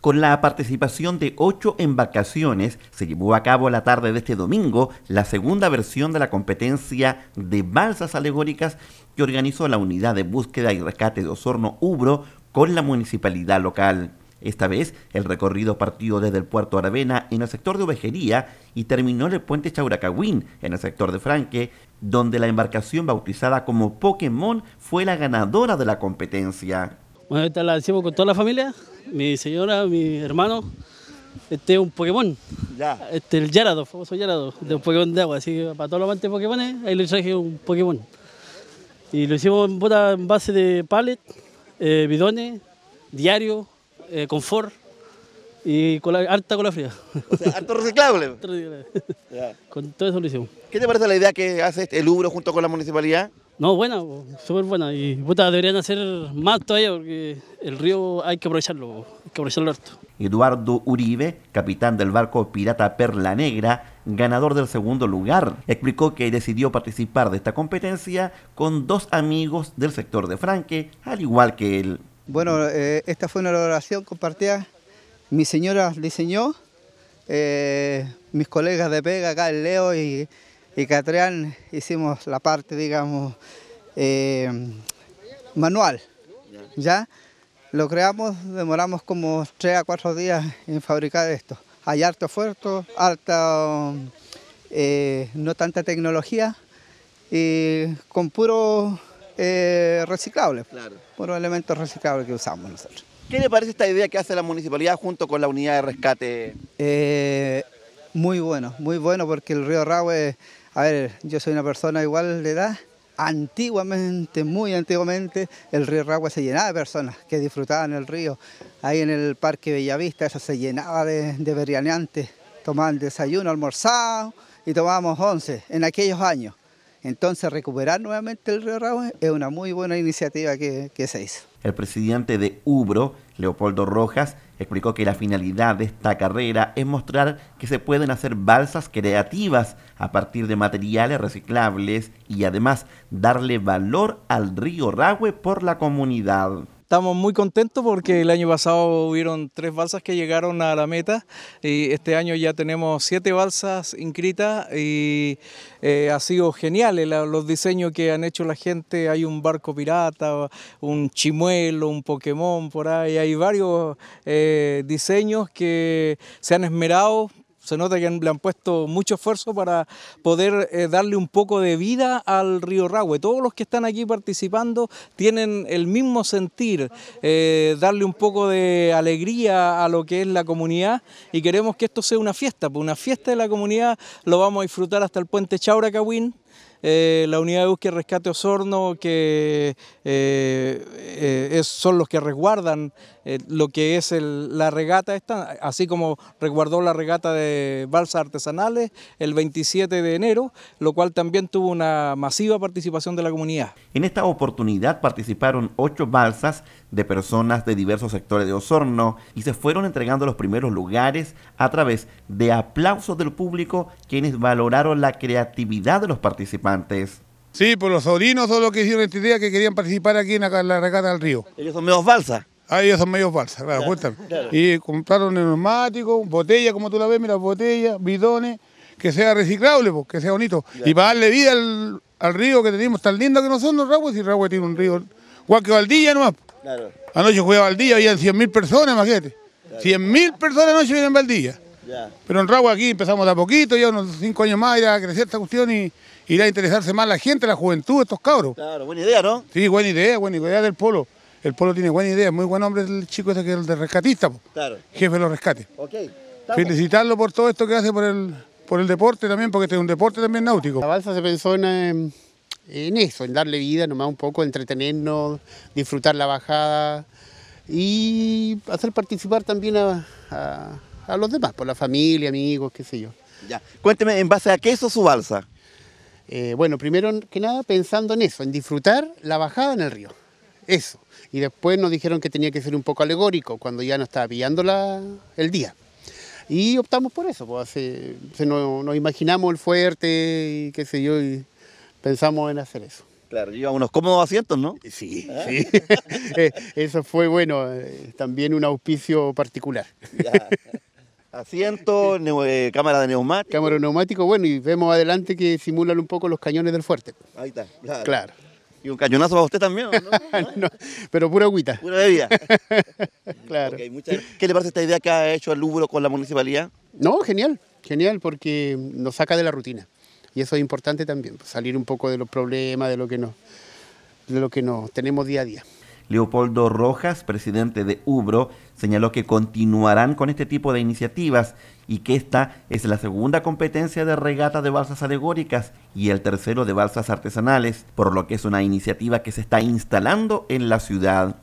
Con la participación de ocho embarcaciones, se llevó a cabo la tarde de este domingo la segunda versión de la competencia de balsas alegóricas que organizó la Unidad de Búsqueda y Rescate de Osorno Ubro con la municipalidad local. Esta vez, el recorrido partió desde el puerto Aravena en el sector de Ovejería y terminó en el puente Chauracagüín en el sector de Franque, donde la embarcación bautizada como Pokémon fue la ganadora de la competencia. Bueno, ahorita la hicimos con toda la familia, mi señora, mi hermano. Este es un Pokémon. Ya. Este el Yarado, famoso Yarado, de un Pokémon de agua. Así que para todos los amantes de Pokémon, ahí le traje un Pokémon. Y lo hicimos en, base de pallet, eh, bidones, diario, eh, confort y cola, harta cola fría. O sea, harto reciclable. Con todo eso lo hicimos. ¿Qué te parece la idea que hace el este Ubro junto con la municipalidad? No, buena, súper buena. Y puta, deberían hacer más todavía porque el río hay que aprovecharlo, hay que aprovecharlo harto. Eduardo Uribe, capitán del barco pirata Perla Negra, ganador del segundo lugar, explicó que decidió participar de esta competencia con dos amigos del sector de Franque, al igual que él. Bueno, eh, esta fue una elaboración compartida. Mi señora diseñó, eh, mis colegas de pega acá, el Leo y y Catrián hicimos la parte, digamos, eh, manual, ¿ya? Lo creamos, demoramos como tres a cuatro días en fabricar esto. Hay harto esfuerzo, alta eh, no tanta tecnología, y con puro eh, reciclable, claro. puro elemento reciclable que usamos nosotros. ¿Qué le parece esta idea que hace la municipalidad junto con la unidad de rescate? muy bueno, muy bueno porque el río Rahue, a ver, yo soy una persona igual de edad, antiguamente, muy antiguamente, el río Rahue se llenaba de personas que disfrutaban el río. Ahí en el Parque Bellavista eso se llenaba de, de verianeantes, tomaban desayuno, almorzado y tomábamos once en aquellos años. Entonces recuperar nuevamente el río Rahue es una muy buena iniciativa que, que se hizo. El presidente de Ubro Leopoldo Rojas explicó que la finalidad de esta carrera es mostrar que se pueden hacer balsas creativas a partir de materiales reciclables y además darle valor al río Ragüe por la comunidad. Estamos muy contentos porque el año pasado hubieron tres balsas que llegaron a la meta y este año ya tenemos siete balsas inscritas y eh, ha sido genial los diseños que han hecho la gente. Hay un barco pirata, un chimuelo, un Pokémon por ahí. Hay varios eh, diseños que se han esmerado se nota que le han puesto mucho esfuerzo para poder eh, darle un poco de vida al río Rahue. Todos los que están aquí participando tienen el mismo sentir, eh, darle un poco de alegría a lo que es la comunidad y queremos que esto sea una fiesta, pues una fiesta de la comunidad lo vamos a disfrutar hasta el puente Chauracawin. Eh, la unidad de búsqueda y rescate Osorno, que eh, eh, son los que resguardan lo que es la regata esta, así como resguardó la regata de balsas artesanales el 27 de enero, lo cual también tuvo una masiva participación de la comunidad. En esta oportunidad participaron ocho balsas de personas de diversos sectores de Osorno y se fueron entregando los primeros lugares a través de aplausos del público quienes valoraron la creatividad de los participantes participantes. Sí, pues los sobrinos son los que hicieron esta idea que querían participar aquí en la, regata del río. Ellos son medios balsas. Ah, ellos son medios balsas, claro, cuéntame. Y compraron neumáticos, botellas, como tú la ves, mira, botellas, bidones, que sea reciclable, porque que sea bonito. Y para darle vida al, río que tenemos tan lindo que no son los y tiene un río, igual que Valdilla ¿no? Claro. Anoche jugué a Valdilla, habían 100.000 personas, imagínate. 100.000 personas anoche vienen a Valdilla. Pero en Ragua aquí empezamos de a poquito, ya unos cinco años más irá a crecer esta cuestión y irá a interesarse más la gente, la juventud, estos cabros. Claro, buena idea, ¿no? Sí, buena idea, buena idea del polo. El polo tiene buena idea, muy buen hombre el chico ese que es el de rescatista, claro. jefe de los rescates. Felicitarlo por todo esto que hace por el, por el deporte también, porque este es un deporte también náutico. La balsa se pensó en... Em, en eso, en darle vida nomás un poco, entretenernos, disfrutar la bajada y hacer participar también a, a los demás, por la familia, amigos, qué sé yo. Ya. Cuénteme, ¿en base a qué es su balsa? Eh, bueno, primero que nada pensando en eso, en disfrutar la bajada en el río. Eso. Y después nos dijeron que tenía que ser un poco alegórico cuando ya no estaba pillando el día. Y optamos por eso, pues nos, imaginamos el fuerte y qué sé yo, y pensamos en hacer eso. Claro, lleva unos cómodos asientos, ¿no? Eh, sí, ah. sí. Eh, eso fue, bueno, también un auspicio particular. Ya. Asiento, eh, cámara de neumático. Cámara neumático, bueno, y vemos adelante que simulan un poco los cañones del fuerte. Ahí está, claro. Y un cañonazo para usted también, pero pura agüita. Pura bebida. claro. ¿Qué le parece esta idea que ha hecho el Lúbulo con la municipalidad? No, genial, genial, porque nos saca de la rutina. Y eso es importante también, pues, salir un poco de los problemas, de lo que de lo que nos tenemos día a día. Leopoldo Rojas, presidente de Ubro, señaló que continuarán con este tipo de iniciativas y que esta es la segunda competencia de regata de balsas alegóricas y el tercero de balsas artesanales, por lo que es una iniciativa que se está instalando en la ciudad.